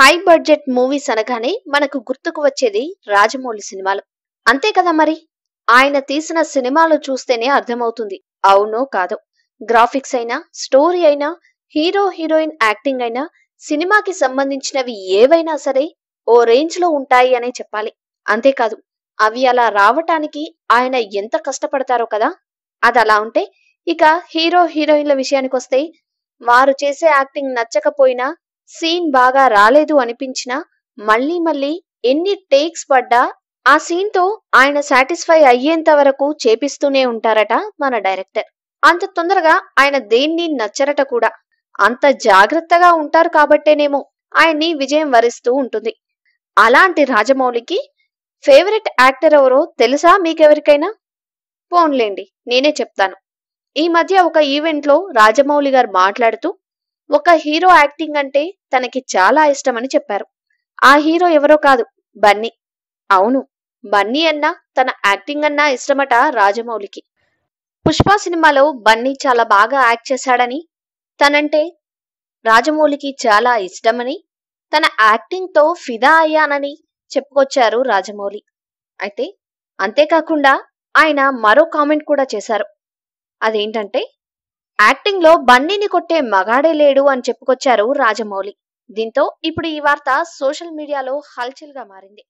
high budget movies అనగానే మనకు గుర్తుకు వచ్చేది రాజమౌళి సినిమాలు అంతే కదా మరి ఆయన తీసిన సినిమాలు చూస్తేనే అర్థమవుతుంది అవునో కాదో గ్రాఫిక్స్ అయినా స్టోరీ అయినా హీరో హీరోయిన్ యాక్టింగ్ అయినా సినిమాకి సంబంధించినవి ఏవైనా సరే ఓ రేంజ్ లో ఉంటాయి అనే చెప్పాలి అంతేకాదు అవి అలా రావటానికి ఆయన ఎంత కష్టపడతారో కదా అది అలా ఉంటే ఇక హీరో హీరోయిన్ల విషయానికి వస్తే వారు చేసే యాక్టింగ్ నచ్చకపోయినా సీన్ బాగా రాలేదు అనిపించినా మళ్ళీ మళ్ళీ ఎన్ని టేక్స్ పడ్డా ఆ సీన్తో ఆయన సాటిస్ఫై అయ్యేంత వరకు చేపిస్తూనే ఉంటారట మన డైరెక్టర్ అంత తొందరగా ఆయన దేన్ని నచ్చరట కూడా అంత జాగ్రత్తగా ఉంటారు కాబట్టేనేమో ఆయన్ని విజయం వరిస్తూ ఉంటుంది అలాంటి రాజమౌళికి ఫేవరెట్ యాక్టర్ ఎవరో తెలుసా మీకెవరికైనా పోన్లేండి నేనే చెప్తాను ఈ మధ్య ఒక ఈవెంట్లో రాజమౌళి గారు మాట్లాడుతూ ఒక హీరో యాక్టింగ్ అంటే తనకి చాలా ఇష్టమని చెప్పారు ఆ హీరో ఎవరో కాదు బన్నీ అవును బన్నీ అన్నా తన యాక్టింగ్ అన్నా ఇష్టమట రాజమౌళికి పుష్ప సినిమాలో బన్నీ చాలా బాగా యాక్ట్ చేశాడని తనంటే రాజమౌళికి చాలా ఇష్టమని తన యాక్టింగ్తో ఫిదా అయ్యానని చెప్పుకొచ్చారు రాజమౌళి అయితే అంతేకాకుండా ఆయన మరో కామెంట్ కూడా చేశారు అదేంటంటే యాక్టింగ్ లో బన్నీని కొట్టే మగాడే లేడు అని చెప్పుకొచ్చారు రాజమౌళి దీంతో ఇప్పుడు ఈ వార్త సోషల్ మీడియాలో హల్చల్ గా మారింది